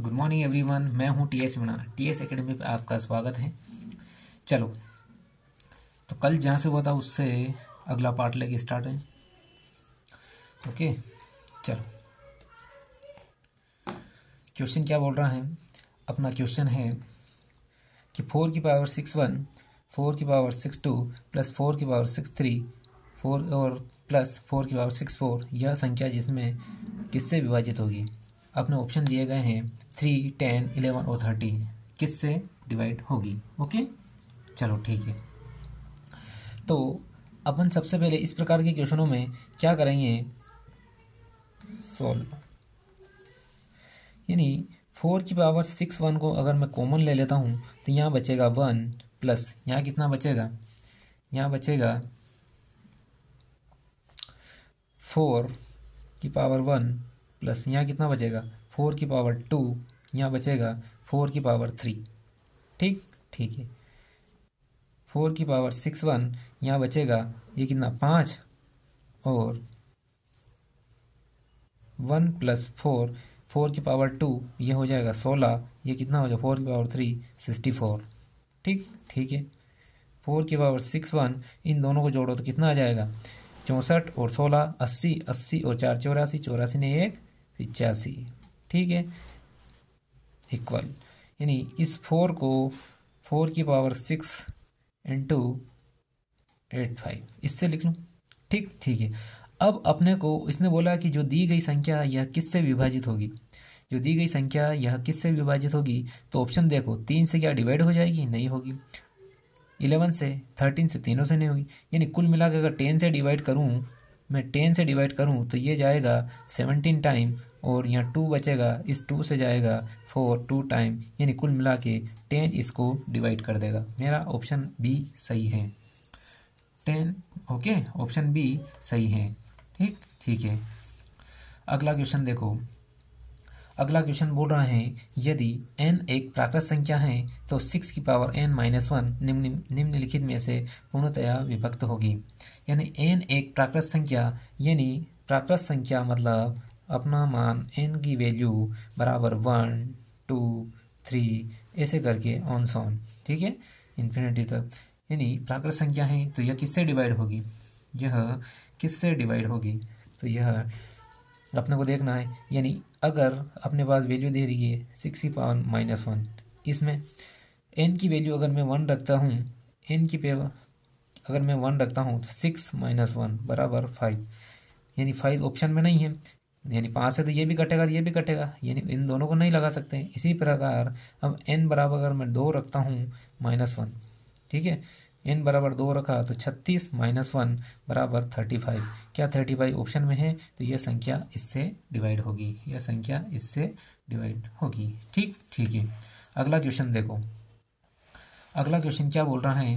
good morning everyone मैं हूं T S Meena T S academy पर आपका स्वागत है चलो तो कल जहाँ से हुआ था उससे अगला पार्ट लेके स्टार्ट है ओके चलो क्वेश्चन क्या बोल रहा है अपना क्वेश्चन है कि फोर की पावर सिक्स वन फोर की power six two plus four की पावर सिक्स थ्री फोर और प्लस फोर की पावर सिक्स फोर यह संख्या जिसमें किससे विभाजित होगी अपने ऑप्शन दिए गए हैं थ्री टेन इलेवन और थर्टी किस से डिवाइड होगी ओके चलो ठीक है तो अपन सबसे पहले इस प्रकार के क्वेश्चनों में क्या करेंगे सॉल्व यानी फोर की पावर सिक्स वन को अगर मैं कॉमन ले लेता हूँ तो यहाँ बचेगा वन प्लस यहाँ कितना बचेगा यहाँ बचेगा फोर की पावर वन प्लस यहाँ कितना बचेगा फोर की पावर टू यहाँ बचेगा फोर की पावर थ्री ठीक ठीक है फोर की पावर सिक्स वन यहाँ बचेगा ये कितना पाँच और वन प्लस फोर फोर की पावर टू ये हो जाएगा सोलह ये कितना हो जाएगा फोर की पावर थ्री सिक्सटी फोर ठीक ठीक है फोर की पावर सिक्स वन इन दोनों को जोड़ो तो कितना आ जाएगा चौंसठ और सोलह अस्सी अस्सी और चार चौरासी चौरासी ने एक पिचासी ठीक है इक्वल यानी इस फोर को फोर की power six into eight five इससे लिख लूँ ठीक ठीक है अब अपने को इसने बोला कि जो दी गई संख्या यह किससे विभाजित होगी जो दी गई संख्या यह किससे विभाजित होगी तो ऑप्शन देखो तीन से क्या डिवाइड हो जाएगी नहीं होगी इलेवन से थर्टीन से तीनों से नहीं होगी यानी कुल मिला के अगर टेन से डिवाइड करूँ मैं टेन से डिवाइड करूँ तो ये जाएगा सेवनटीन टाइम और यहाँ टू बचेगा इस टू से जाएगा फोर टू टाइम यानी कुल मिला के टेन इसको डिवाइड कर देगा मेरा ऑप्शन बी सही है टेन ओके ऑप्शन बी सही है ठीक ठीक है अगला क्वेश्चन देखो अगला क्वेश्चन बोल रहा है यदि एन एक प्राकृत संख्या है तो सिक्स की पावर एन माइनस वन निम्न निम्नलिखित में से पूर्णतया विभक्त होगी यानी एन एक प्राकृत संख्या यानी प्राकृत संख्या मतलब अपना मान एन की वैल्यू बराबर वन टू थ्री ऐसे करके ऑन सॉन ठीक है इन्फिनिटी तक यानी प्राकृत संख्या है तो यह किससे डिवाइड होगी यह किससे डिवाइड होगी तो यह तो अपने को देखना है यानी अगर अपने पास वैल्यू दे रही है सिक्सटी पावर माइनस वन इसमें एन की वैल्यू अगर मैं वन रखता हूँ एन की पे अगर मैं वन रखता हूँ तो सिक्स माइनस वन बराबर फाइव यानी फाइव ऑप्शन में नहीं है यानी पाँच से तो ये भी कटेगा ये भी कटेगा यानी इन दोनों को नहीं लगा सकते इसी प्रकार अब एन बराबर अगर मैं दो रखता हूँ माइनस वन ठीक है एन बराबर दो रखा तो छत्तीस माइनस वन बराबर थर्टी फाइव क्या थर्टी फाइव ऑप्शन में है तो यह संख्या इससे डिवाइड होगी यह संख्या इससे डिवाइड होगी ठीक ठीक है अगला क्वेश्चन देखो अगला क्वेश्चन क्या बोल रहा है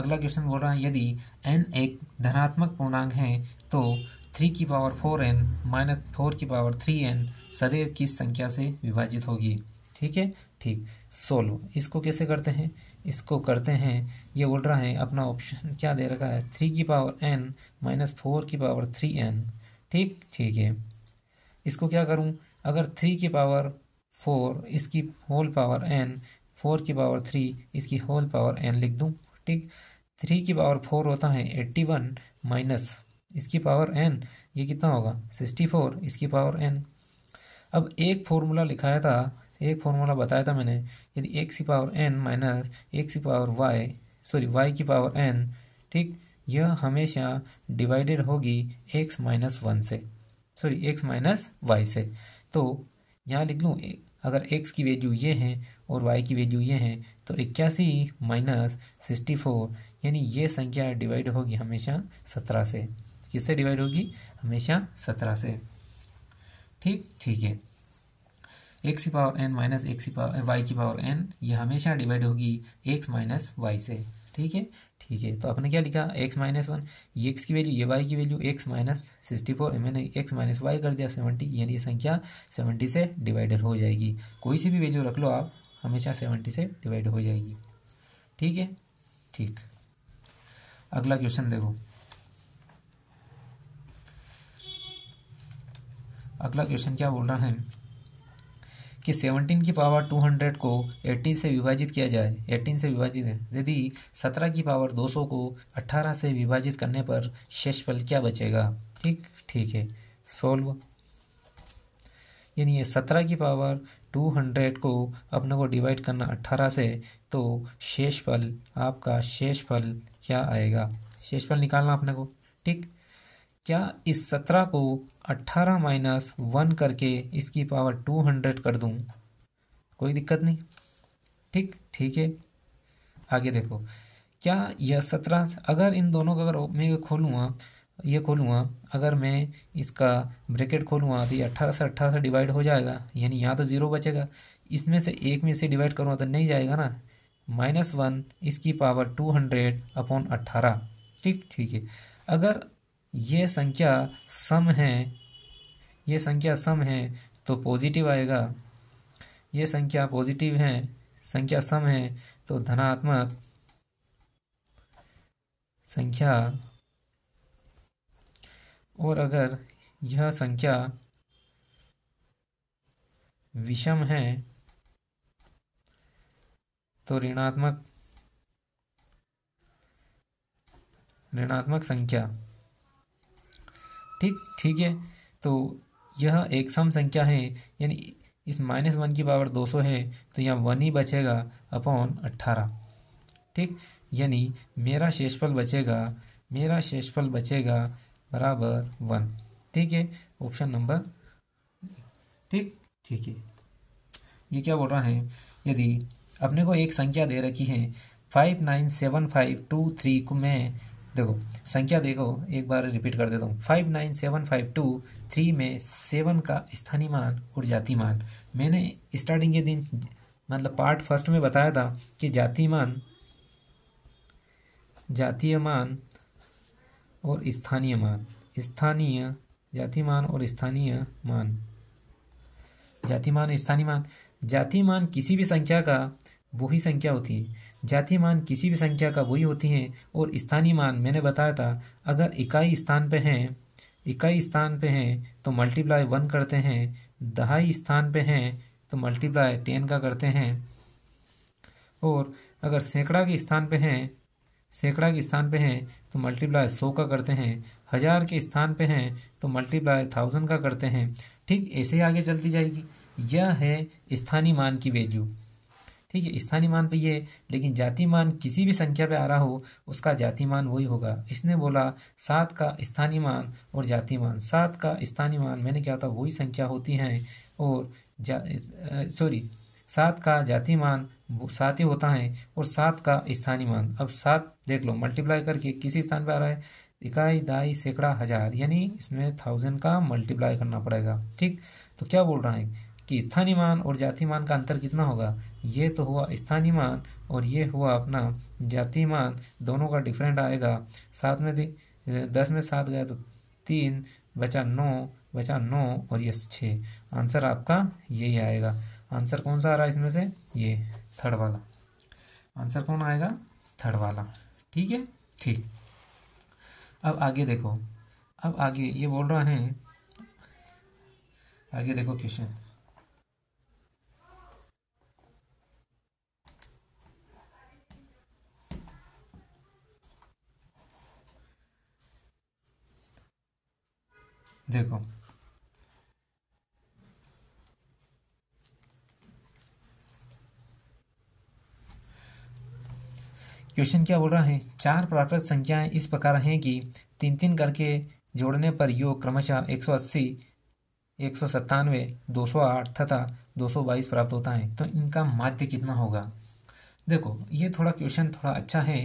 अगला क्वेश्चन बोल रहा है यदि एन एक धनात्मक पूर्णांक है तो थ्री की power four N minus four की पावर थ्री एन सदैव किस संख्या से विभाजित होगी ठीक है ठीक सोलो इसको कैसे करते हैं इसको करते हैं ये बोल रहा है अपना ऑप्शन क्या दे रखा है थ्री की पावर एन माइनस फोर की पावर थ्री एन ठीक ठीक है इसको क्या करूँ अगर थ्री की पावर फोर इसकी होल पावर एन फोर की पावर थ्री इसकी होल पावर एन लिख दूँ ठीक थ्री की पावर फोर होता है एट्टी वन माइनस इसकी पावर एन ये कितना होगा सिक्सटी फोर इसकी पावर एन अब एक फॉर्मूला लिखाया था एक फॉर्मूला बताया था मैंने यदि एक्स की पावर एन माइनस एक्स की पावर वाई सॉरी वाई की पावर एन ठीक यह हमेशा डिवाइडेड होगी एक्स माइनस वन से सॉरी एक्स माइनस वाई से तो यहाँ लिख लूँ अगर एक्स की वैल्यू ये है और वाई की वैल्यू ये है तो इक्यासी माइनस सिक्सटी फोर यानी ये संख्या डिवाइड होगी हमेशा सत्रह से किससे डिवाइड होगी हमेशा सत्रह से ठीक ठीक है एक्स की पावर एन माइनस एक सी पावर वाई की पावर एन ये हमेशा डिवाइड होगी एक्स माइनस वाई से ठीक है ठीक है तो आपने क्या लिखा एक्स माइनस वन ये एक्स की वैल्यू ये वाई की value X minus sixty four मैंने एक्स माइनस वाई कर दिया सेवेंटी यानी संख्या सेवेंटी से डिवाइडेड हो जाएगी कोई सी भी वैल्यू रख लो आप हमेशा सेवेंटी से डिवाइड हो जाएगी ठीक है ठीक अगला क्वेश्चन देखो अगला क्वेश्चन क्या बोल रहा है कि 17 की पावर 200 को 18 से विभाजित किया जाए 18 से विभाजित है यदि 17 की पावर 200 को 18 से विभाजित करने पर शेष फल क्या बचेगा ठीक ठीक है सोल्व यानी ये सत्रह की पावर टू हंड्रेड को अपने को डिवाइड करना अट्ठारह से तो शेष फल आपका शेष फल क्या आएगा शेष फल निकालना अपने को ठीक क्या इस सत्रह को अट्ठारह माइनस वन करके इसकी पावर टू हंड्रेड कर दूँ कोई दिक्कत नहीं ठीक ठीक है आगे देखो क्या यह सत्रह अगर इन दोनों का अगर मैं खोलूँगा ये खोलूँगा अगर मैं इसका ब्रैकेट खोलूँगा तो ये अट्ठारह से अट्ठारह से डिवाइड हो जाएगा यानी यहाँ तो ज़ीरो बचेगा इसमें से एक में से डिवाइड करूँगा तो नहीं जाएगा ना माइनस वन इसकी पावर टू हंड्रेड अपॉन अट्ठारह ठीक ठीक है अगर ये संख्या सम है ये संख्या सम है तो पॉजिटिव आएगा ये संख्या पॉजिटिव है संख्या सम है तो धनात्मक संख्या और अगर यह संख्या विषम है तो ऋणात्मक ऋणात्मक संख्या ठीक ठीक है तो यह एक सम संख्या है यानी इस माइनस वन की पावर दो सौ है तो यहाँ वन ही बचेगा अपॉन अट्ठारह ठीक यानी मेरा शेषफल बचेगा मेरा शेषफल बचेगा बराबर वन ठीक है ऑप्शन नंबर ठीक ठीक है ये क्या बोल रहा है यदि अपने को एक संख्या दे रखी है five nine seven five two three को मैं देखो संख्या देखो एक बार रिपीट कर देता हूँ five nine seven five two three में सेवन का स्थानीय मान और जाति मान मैंने स्टार्टिंग के दिन मतलब पार्ट फर्स्ट में बताया था कि जाति मान जातीय मान और स्थानीय मान स्थानीय जाति मान और स्थानीय मान जाति मान स्थानीय मान जाति मान किसी भी संख्या का वही संख्या होती है जाति मान किसी भी संख्या का वही होती हैं और स्थानीय मान मैंने बताया था अगर इकाई स्थान पे हैं इकाई स्थान पे हैं तो मल्टीप्लाई वन करते हैं दहाई स्थान पे हैं तो मल्टीप्लाई टेन का करते हैं और अगर सैकड़ा के स्थान पे हैं सैकड़ा के स्थान पे हैं तो मल्टीप्लाई सौ का करते हैं हज़ार के स्थान पे हैं तो मल्टीप्लाई थाउजेंड का करते हैं ठीक ऐसे ही आगे चलती जाएगी यह है स्थानीय मान की वैल्यू ठीक है स्थानीय मान पे ये लेकिन जाति मान किसी भी संख्या पे आ रहा हो उसका जाति मान वही होगा इसने बोला सात का स्थानीय मान और जाति मान सात का स्थानीय मान मैंने क्या था वही संख्या होती हैं और सॉरी सात का जाति मान सात ही होता है और सात का स्थानीय मान अब सात देख लो मल्टीप्लाई करके किसी स्थान पर आ रहा है इकाई दाई सैकड़ा हजार यानी इसमें थाउजेंड का मल्टीप्लाई करना पड़ेगा ठीक तो क्या बोल रहा है कि स्थानीय मान और जाति मान का अंतर कितना होगा ये तो हुआ स्थानीय मान और ये हुआ अपना जाति मान दोनों का डिफरेंट आएगा सात में दस में सात गया तो तीन बचा नौ बचा नौ और ये छः आंसर आपका यही आएगा आंसर कौन सा आ रहा है इसमें से ये थर्ड वाला आंसर कौन आएगा थर्ड वाला ठीक है ठीक अब आगे देखो अब आगे ये बोल रहा है आगे देखो क्वेश्चन देखो क्वेश्चन क्या बोल रहा है चार प्राकृत संख्याएं इस प्रकार हैं कि तीन तीन करके जोड़ने पर योग क्रमशः एक सौ अस्सी एक सौ सत्तानवे दो सौ आठ तथा दो सौ बाईस प्राप्त होता है तो इनका माध्य कितना होगा देखो ये थोड़ा क्वेश्चन थोड़ा अच्छा है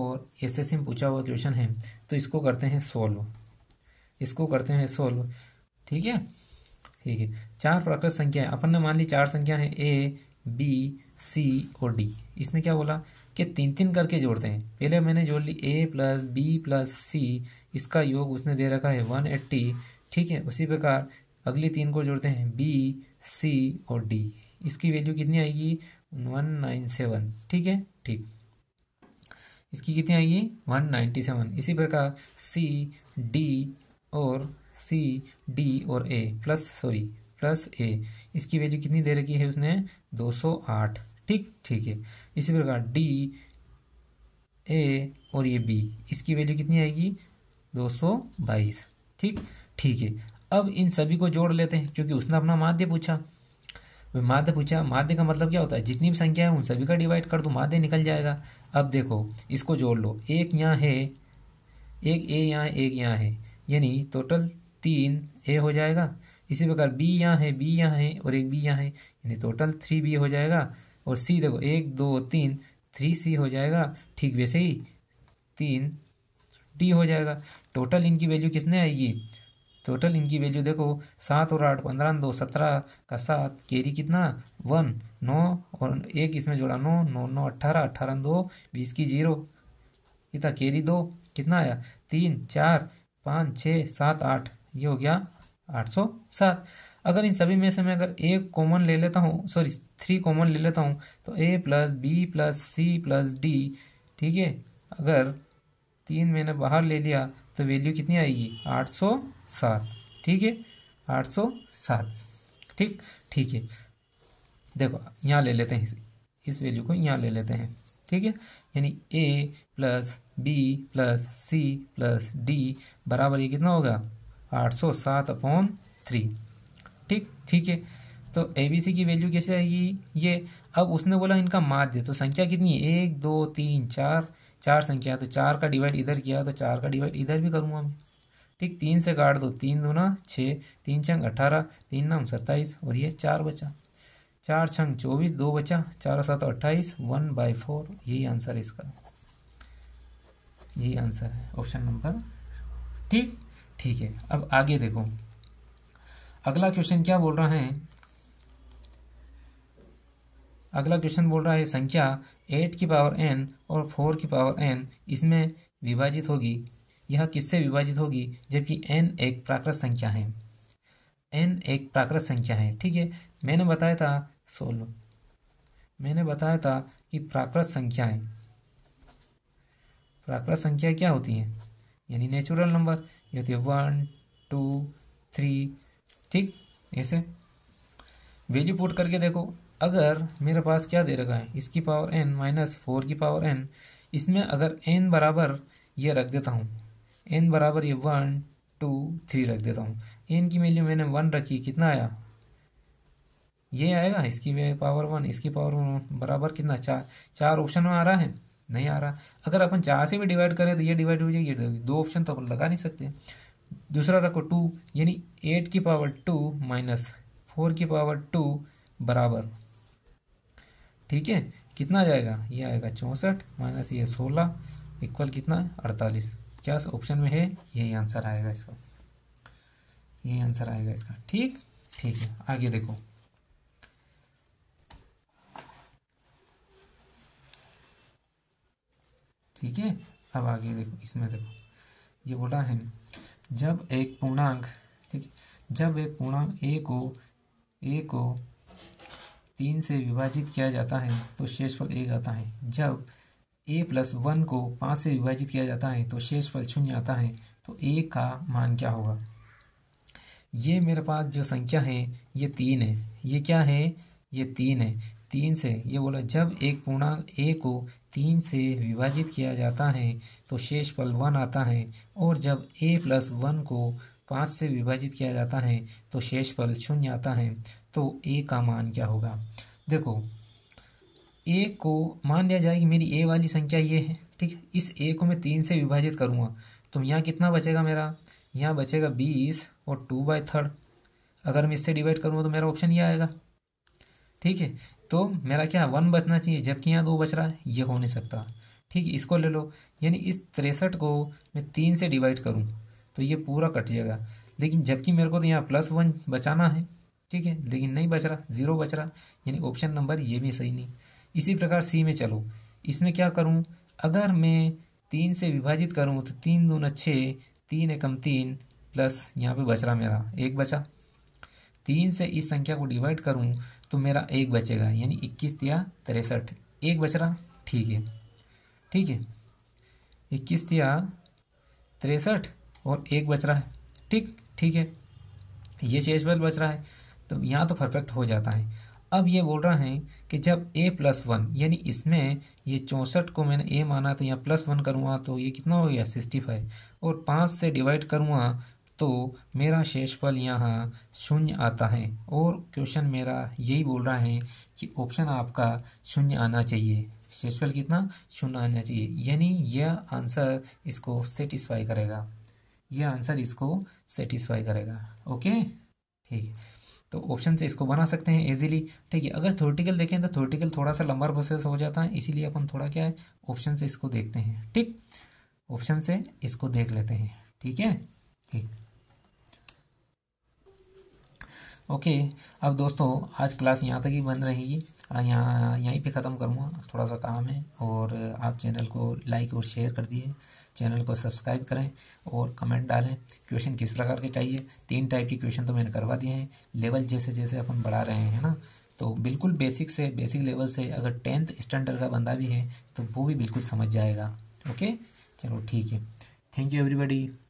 और एस एस में पूछा हुआ क्वेश्चन है तो इसको करते हैं सोल्व इसको करते हैं सोल्व ठीक है ठीक है चार प्राकृत संख्या अपन ने मान ली चार संख्या है ए बी सी और डी इसने क्या बोला कि तीन तीन करके जोड़ते हैं पहले मैंने जोड़ ली A plus B plus C इसका योग उसने दे रखा है वन एट्टी ठीक है उसी प्रकार अगली तीन को जोड़ते हैं बी सी और डी इसकी वैल्यू कितनी आएगी वन नाइन सेवन ठीक है ठीक इसकी कितनी आएगी वन नाइन्टी सेवन इसी प्रकार सी डी और सी डी और A plus sorry plus A इसकी वैल्यू कितनी दे रखी है उसने 208 ठीक ठीक है इसी प्रकार डी ए और ये बी इसकी वैल्यू कितनी आएगी 222 ठीक ठीक है अब इन सभी को जोड़ लेते हैं क्योंकि उसने अपना माध्य पूछा माध्य पूछा माध्य का मतलब क्या होता है जितनी भी संख्या है उन सभी का डिवाइड कर दो माध्य निकल जाएगा अब देखो इसको जोड़ लो एक यहाँ है एक ए यहाँ एक यहाँ है यानी टोटल तीन ए हो जाएगा इसी प्रकार बी यहाँ है बी यहाँ है और एक बी यहाँ है यानी टोटल थ्री बी हो जाएगा और सी देखो एक दो तीन थ्री सी हो जाएगा ठीक वैसे ही तीन डी हो जाएगा टोटल इनकी वैल्यू किसने आएगी टोटल इनकी वैल्यू देखो सात और आठ पंद्रह दो सत्रह का सात कैरी कितना वन नौ और एक इसमें जोड़ा नौ नौ नौ अट्ठारह अट्ठारह दो बीस की जीरो कितना कैरी दो कितना आया तीन चार पाँच छः सात आठ ये हो गया आठ सौ सात अगर इन सभी में से मैं अगर ए कॉमन ले लेता हूँ सॉरी थ्री कॉमन ले लेता हूँ तो A plus B plus C plus D ठीक है अगर तीन मैंने बाहर ले लिया तो वैल्यू कितनी आएगी आठ सौ सात ठीक है आठ सौ सात ठीक ठीक है देखो यहाँ ले लेते हैं इस, इस वैल्यू को यहाँ ले लेते हैं ठीक है यानी A plus B plus C plus D बराबर ये कितना होगा आठ सौ सात अपॉन थ्री ठीक ठीक है तो ए बी सी की वैल्यू कैसे आएगी ये अब उसने बोला इनका माध्य तो संख्या कितनी है एक दो तीन चार चार संख्या तो चार का डिवाइड इधर किया तो चार का डिवाइड इधर भी करूँगा मैं ठीक तीन से काट दो तीन दो ना छः तीन चंग अठारह तीन नाम सत्ताईस और ये चार बचा चार छंग चौबीस दो बचा चार सात अट्ठाईस वन बाई फोर यही आंसर है इसका यही आंसर है ऑप्शन नंबर ठीक ठीक है अब आगे देखो अगला क्वेश्चन क्या बोल रहा है अगला क्वेश्चन बोल रहा है संख्या एट की पावर एन और फोर की पावर एन इसमें विभाजित होगी यह किससे विभाजित होगी जबकि एन एक प्राकृत संख्या है एन एक प्राकृत संख्या है ठीक है मैंने बताया था सोलह मैंने बताया था कि प्राकृत संख्याएं प्राकृत संख्या क्या होती हैं यानी नेचुरल नंबर ये होती है वन टू थ्री ठीक ऐसे वैल्यू पुट करके देखो अगर मेरे पास क्या दे रखा है इसकी पावर एन माइनस फोर की पावर एन इसमें अगर एन बराबर ये रख देता हूँ एन बराबर ये वन टू थ्री रख देता हूँ इनकी की वैल्यू मैंने वन रखी कितना आया ये आएगा इसकी पावर वन इसकी पावर वन बराबर कितना चार चार ऑप्शन में आ रहा है नहीं आ रहा अगर अपन चार से भी डिवाइड करें तो ये डिवाइड हो जाएगी दो ऑप्शन तो अपन लगा नहीं सकते दूसरा रखो टू यानी एट की पावर टू माइनस फोर की पावर टू बराबर ठीक है कितना जाएगा ये आएगा चौंसठ माइनस ये सोलह इक्वल कितना है अड़तालीस क्या ऑप्शन में है यही आंसर आएगा इसका यही आंसर आएगा इसका ठीक ठीक है आगे देखो ठीक है अब आगे देखो इसमें देखो ये बोला है जब एक पूर्णांक ठीक जब एक पूर्णांक ए को ए को तीन से विभाजित किया जाता है तो शेषफल एक आता है जब ए प्लस वन को पाँच से विभाजित किया जाता है तो शेष फल शून्य आता है तो ए का मान क्या होगा ये मेरे पास जो संख्या है ये तीन है ये क्या है ये तीन है तीन से ये बोला जब एक पूर्णांक ए को तीन से विभाजित किया जाता है तो शेष फल वन आता है और जब ए प्लस वन को पाँच से विभाजित किया जाता है तो शेष फल शून्य आता है तो ए का मान क्या होगा देखो ए को मान लिया जाए कि मेरी ए वाली संख्या ये है ठीक है इस ए को मैं तीन से विभाजित करूँगा तो यहाँ कितना बचेगा मेरा यहाँ बचेगा बीस और टू बाई थर्ड अगर मैं इससे डिवाइड करूँगा तो मेरा ऑप्शन ये आएगा ठीक है तो मेरा क्या वन बचना चाहिए जबकि यहाँ दो बच रहा है ये हो नहीं सकता ठीक है इसको ले लो यानी इस तिरसठ को मैं तीन से डिवाइड करूँ तो ये पूरा कट जाएगा लेकिन जबकि मेरे को तो यहाँ प्लस वन बचाना है ठीक है लेकिन नहीं बच रहा ज़ीरो बच रहा यानी ऑप्शन नंबर ये भी सही नहीं इसी प्रकार सी में चलो इसमें क्या करूँ अगर मैं तीन से विभाजित करूँ तो तीन दून छः तीन एकम तीन प्लस यहाँ पे बच रहा मेरा एक बचा तीन से इस संख्या को डिवाइड करूँ तो मेरा एक बचेगा यानी इक्कीस या तिरसठ एक बच रहा ठीक है ठीक है इक्कीस या तिरसठ और एक बच रहा है ठीक ठीक है ये शेष बल बच रहा है तो यहाँ तो परफेक्ट हो जाता है अब ये बोल रहा है कि जब ए प्लस वन यानी इसमें ये चौंसठ को मैंने ए माना तो यहाँ प्लस वन करूँगा तो ये कितना हो गया सिक्सटी फाइव और पाँच से डिवाइड करूँगा तो मेरा शेषफल यहाँ शून्य आता है और क्वेश्चन मेरा यही बोल रहा है कि ऑप्शन आपका शून्य आना चाहिए शेषफल कितना शून्य आना चाहिए यानी यह आंसर इसको सेटिस्फाई करेगा यह आंसर इसको सेटिस्फाई करेगा ओके ठीक है तो ऑप्शन से इसको बना सकते हैं इजीली ठीक है अगर थोरेटिकल देखें तो थोरेटिकल थोड़ा सा लंबा प्रोसेस हो जाता है इसीलिए अपन थोड़ा क्या है ऑप्शन से इसको देखते हैं ठीक ऑप्शन से इसको देख लेते हैं ठीक है ठीक ओके अब दोस्तों आज क्लास यहाँ तक ही बंद रहेगी यहाँ यहीं पे ख़त्म करूँगा थोड़ा सा काम है और आप चैनल को लाइक और शेयर कर दिए चैनल को सब्सक्राइब करें और कमेंट डालें क्वेश्चन किस प्रकार के चाहिए तीन टाइप के क्वेश्चन तो मैंने करवा दिए हैं लेवल जैसे जैसे अपन बढ़ा रहे हैं ना तो बिल्कुल बेसिक से बेसिक लेवल से अगर टेंथ स्टैंडर्ड का बंदा भी है तो वो भी बिल्कुल समझ जाएगा ओके चलो ठीक है थैंक यू एवरीबडी